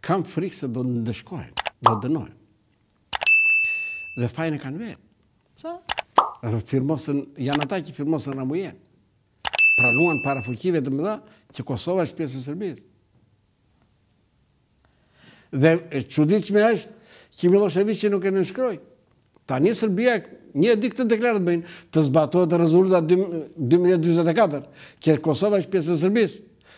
kam frikë se do të ndëshkojnë, do të dënojnë. Dhe fajnë e kanë vetë. Sa? Firmosën, janë ata që firmosën në mujen. Pranuan para të më dha, që Kosova është pjesë e Serbisë. Dhe që ditë që me është, që Milošević që nuk e në nëshkroj. Ta një Serbija, një dikë të deklarët bëjnë, të zbatojë të rezultat 2024, që Kosova është pjesë e Serbisë.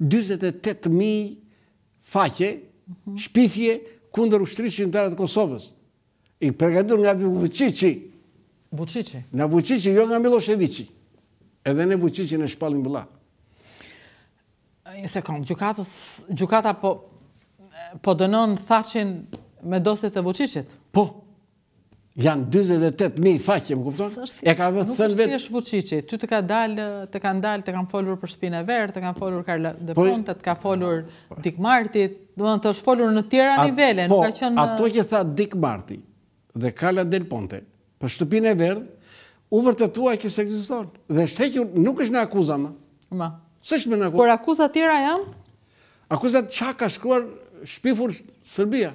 28.000 faqe, shpifje, kundër ushtrisë që në të Kosovës. I përgatur nga Vucici. Vucici? Nga Vucici, jo nga Miloševici. Edhe në Vucici në shpalin bëla. Një sekundë, gjukatës, gjukata po, po dënon me dosit të Vucicit? Po janë 28.000 faqe, më kupton? E ka dhe thënë vetë... Nuk është të jeshtë vëqici, ty të ka dalë, të kanë dalë, të kanë folur për shpine verë, të kanë folur Karla dhe Pronta, po të kanë folur Dick Marti, dhe më të është folur në tjera nivele, po, nuk ka qënë... Po, ato që tha Dick Marti dhe Karla Del Ponte, për shpine verë, u vërtetua e kësë egzistorë. Dhe shtekju nuk është në akuza, ma. Ma. Së është me në akuza? Por akuza tjera jam? Akuzat që ka shkruar shpifur Sërbia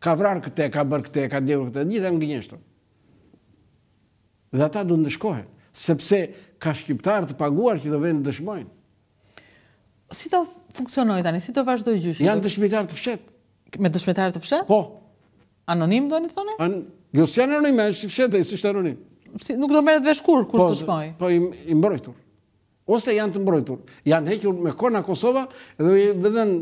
ka vrarë këte, ka bërë këte, ka dhegurë këte, një dhe në gjenështë. Dhe ata du në sepse ka shqiptarë të paguar që do vend të dëshmojnë. Si do funksionoj tani, si do vazhdoj gjyshë? Janë dëshmitarë të fshetë. Me dëshmitarë të fshetë? Po. Anonim do një thone? Jo, si janë anonim, është që fshetë, e si shtë anonim. Nuk do mërët veshkur, kur kush dëshmoj? Po, po i mbrojtur. Ose janë të mbrojtur. Janë hekjur me kona Kosova, edhe vëdhen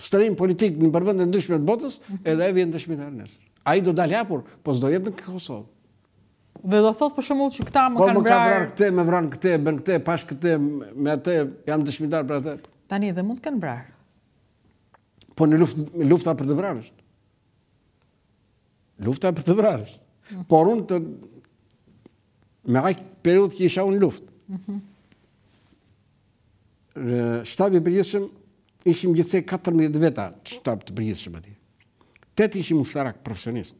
strim politik në e ndryshme të botës, edhe e vjen të shmitar nësër. A i do dalë japur, po s'do jetë në Kosovë. Dhe do thotë për shumull që këta më po, kanë vrarë... Po më kanë vrarë këte, me vranë këte, bërë këte, pash këte, me atë, jam të shmitar për atë. Tani edhe mund të kanë vrarë. Po në lufta për të vrarë Lufta për të vrarë mm. Por unë të... Me ajkë periud që isha unë luft. Mhm. Shtabje për gjithëshëm ishim gjithse 14 veta që shtab të përgjithshme ati. Tëtë ishim ushtarak profesionistë.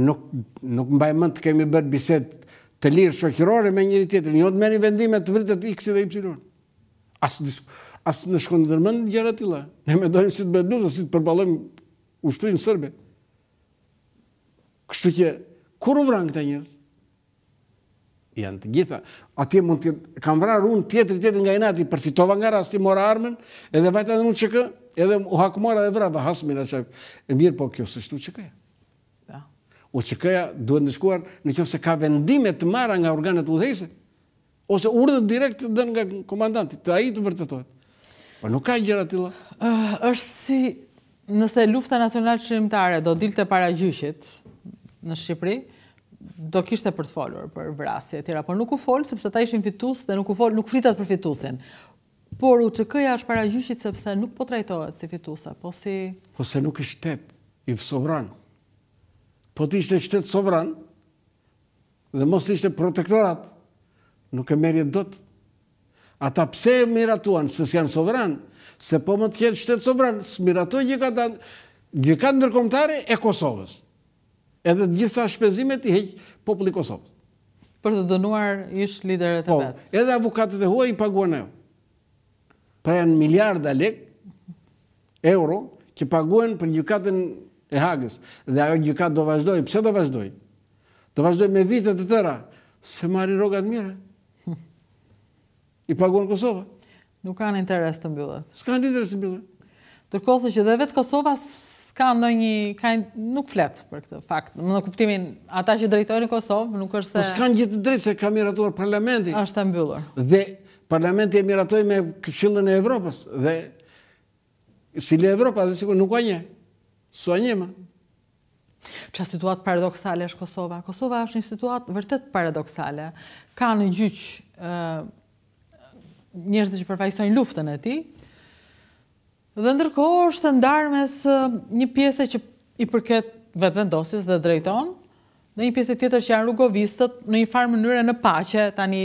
Nuk mbaj mënd të kemi bërë biset të lirë shokirore me njëri tjetër, njënë jo, të meni vendime të vritët x dhe y. Asë në shkonë dhe mëndë gjera tila. Ne me dojmë si të bëdë luzë, si të përbalojmë ushtrinë sërbe. Kështu që, kur u vranë këta njërës? Janë të gjitha, atje mund të kam vrarë unë tjetër tjetër nga inati, përfitova nga rasti, mora armen, edhe vajta dhe nuk që kë, edhe u hakmora dhe vrava, hasmin dhe që, e mirë po kjo së shtu që këja. U që këja duhet në shkuar, në kjo se ka vendimet të mara nga organet u dhejse, ose urdhë direkt të dënë nga komandantit, të aji të vërtetohet. Po nuk ka gjera tila. Eh, si, nëse lufta nacional shërimtare do dilë të para gjyshit në Shqipëri do kishte për të folur për vrasje etj. por nuk u fol sepse ta ishin fitus dhe nuk u fol, nuk fritat për fitusin. Por UÇK-ja është paraqyshit sepse nuk po trajtohet si fitusa, po si po se nuk është shtet i sovran. Po ti ishte shtet sovran dhe mos ishte protektorat, nuk e merrje dot. Ata pse miratuan se janë sovran, se po më të jetë shtet sovran, smiratoj gjithë ka ndërkomtare e Kosovës edhe të gjitha shpenzimet i heqë populli Kosovës. Për të dënuar ishtë lideret e vetë. Po, edhe avukatët e huaj i paguan e jo. Pra janë miliarda lek, euro, që paguan për gjukatën e hagës. Dhe ajo gjukatë do vazhdoj, Pse do vazhdoj? Do vazhdoj me vitet e tëra, se marri rogat mire. I paguan Kosovë. Nuk kanë interes të mbjullet. Nuk kanë interes të mbjullet. Tërkohë që dhe vetë Kosova s'ka ndonjë, nuk fletë për këtë fakt, në kuptimin, ata që drejtojnë Kosovë, nuk është po se... Po s'ka në të drejtë se ka miratuar parlamenti. Është të mbyllur. Dhe parlamenti e miratuar me këshillën e Evropës, dhe si le Evropa, dhe sikur nuk a një, su a një ma. Qa situatë paradoxale është Kosova? Kosova është një situatë vërtet paradoxale. Ka në gjyqë njërës dhe që përfajsojnë luftën e ti, Dhe ndërkohë është ndarë mes një pjese që i përket vetë vendosis dhe drejton, dhe një pjese tjetër që janë rrugovistët në një farë mënyre në pache, tani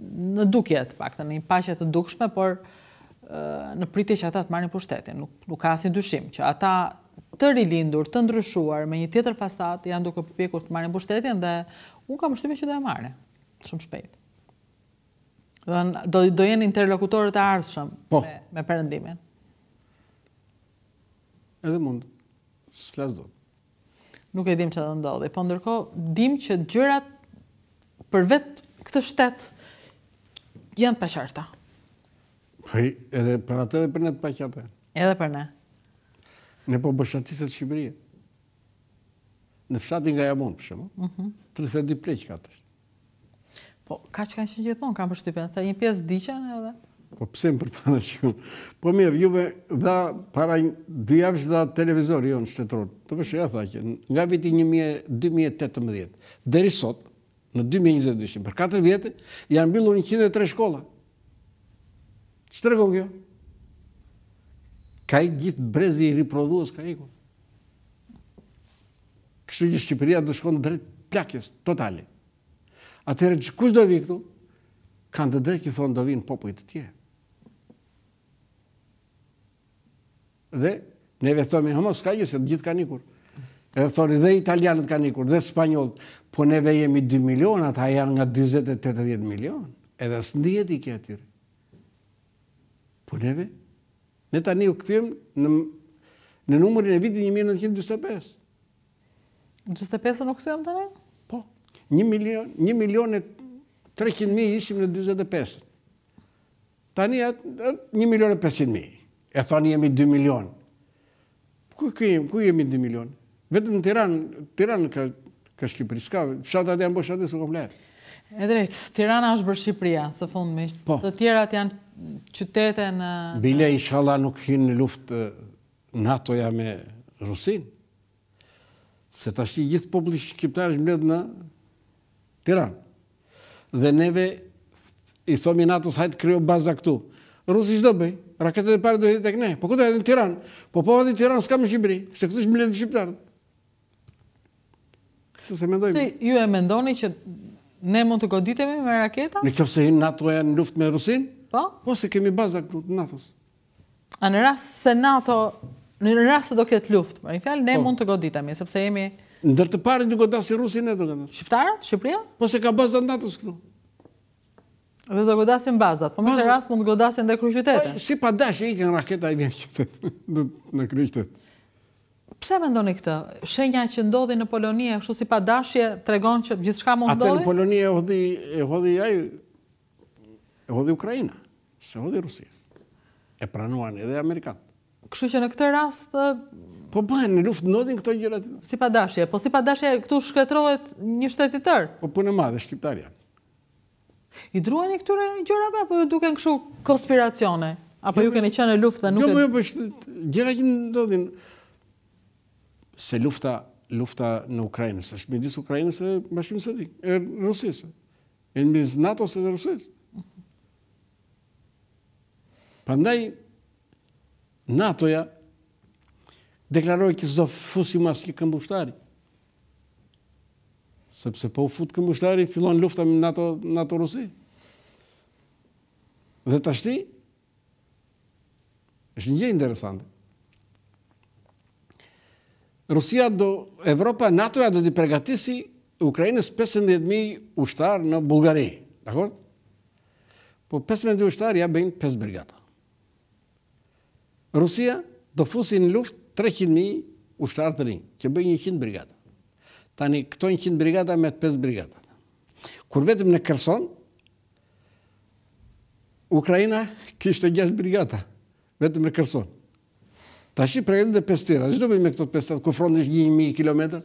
në dukjet, pak të një pache të dukshme, por në pritje që ata të marrë një pushtetin. Nuk, nuk ka si dyshim që ata të rilindur, të ndryshuar me një tjetër fasat, janë duke përpjekur të marrë një pushtetin dhe unë kam shtime që dhe e marrë, shumë shpejt. Do, do jenë interlokutorët e ardhshëm po. me, me përëndimin edhe mund së flasë do. Nuk e dim që të ndodhë, po ndërko, dim që gjërat për vetë këtë shtetë janë për qarta. Për edhe për atë edhe për ne për qarta. Edhe për ne. Ne po bështatisët Shqipërije. Në fshatin nga jamon, për shumë. Mhm. Të nëfërdi pleqë ka Po, ka që kanë që gjithë gjithmonë, kam për sa një pjesë diqen edhe po pse më përpana që këmë, Po mirë, juve dha para dy javësh dha televizor jo në shtetëror. Të përshë e tha që nga viti 2018, dheri sot, në 2022, për 4 vjetë, janë bilu 103 shkolla. Që të regon kjo? Ka i gjithë brezi i riprodhuës, ka i ku? Kështu një Shqipëria dhe shkonë drejt plakjes, totali. Atëherë që kush do vi këtu, kanë të drejt që thonë do vinë popojt të tjerë. dhe neve thomi, homo, s'ka gjithë, se gjithë E thori, dhe italianët ka nikur, dhe spanjolët, po neve jemi 2 milion, ata janë nga 20-80 milion, edhe së ndijet i kja Po neve, ne tani u këthim në, në numërin e vitin 1925. 25 në këthim të ne? Po. 1 milion, 1 milion e 300.000 ishim në 25. Tani atë 1 milion e 500.000 e thani jemi 2 milion. Ku jemi 2 milion? Vetëm në Tiran, Tiran ka Shqipëri, s'ka, fshatë atë janë bërë shatë së komplet. E drejtë, Tirana është bërë Shqipëria, së fundë mishë, po. të tjera të janë qytete në... Bile i shala nuk kënë në luftë NATO-ja me Rusinë, se të i gjithë populli Shqiptarë është mbledhë në Tiranë. Dhe neve, i thomi NATO-së hajtë kryo baza këtu. Rusi shdo bëjë, raketet e parë do hedhin tek ne. Po ku do hedhin Tiranë? Po po hedhin Tiranë, s'kam Shqipëri, se këtu është mbledh shqiptar. Këtë se mendoj. Se ju e mendoni që ne mund të goditemi me raketa? Në qoftë se NATO ja në luftë me Rusin? Po. Po se kemi baza këtu të NATO-s. A në rast se NATO në rast se do ketë luftë, për fjalë ne po. mund të goditemi sepse jemi Ndër të parë nuk godasin Rusin ne do godasin. Shqiptarët, Shqipëria? Po se ka baza NATO-s këtu. Dhe do godasin bazat, po më të rast mund godasin dhe kërë Si pa dash, ikë raketa i vjen qytete, në kërë Pse me ndoni këtë? Shenja që ndodhi në Polonia, shu si pa dashje, tregon që gjithë shka mund ndodhi? Ate në Polonia e hodhi, e hodhi jaj, e hodhi Ukrajina, se hodhi Rusia. E pranuan edhe Amerikanë. Kështu që në këtë rast... Po ba, në luft ndodhin këto gjërat... Si pa dashje, po si pa dashje këtu shkretrojët një shtetit tërë? Po punë madhe, Shqiptarja. I druani këture gjërave, apo duke në këshu konspiracione? Apo ju jo, keni qene luft dhe jo, nuk... Jo, më jo, përshë, gjëra që në dodin, se lufta, lufta në Ukrajinës, është midis Ukrajinës e bashkimës e dikë, e Rusisë, e në midis nato se e Rusisë. Pandaj, NATO-ja deklaroj kësë do fusim asë këmbushtari sepse po futë këmbushtari, filon lufta me NATO, NATO Rusi. Dhe të ashti, është një gjë interesante. Rusia do, Evropa, NATO-ja do t'i pregatisi Ukrajinës 15.000 ushtarë në Bulgari, d'akord? Po 15.000 ushtarë ja bëjnë 5 brigata. Rusia do fusi në luft 300.000 ushtarë të rinjë, që bëjnë 100 brigata tani këto 100 brigada me 5 brigada. Kur vetëm në Kërson, Ukrajina kishte 6 brigada, vetëm në Kërson. Ta shi pregatit dhe pestira, zhdo bëjmë me këto pestira, ku front ishtë një mi kilometrë,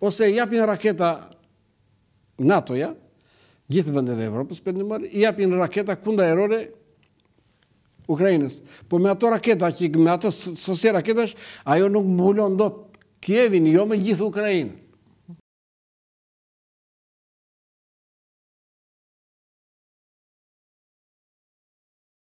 ose japin raketa NATO-ja, gjithë vëndet e Evropës, për një mërë, japin raketa kunda erore Ukrajinës. Po me ato raketa, që me ato sësje raketash, ajo nuk mbulon do të que é de idioma gjithë Ukrainë.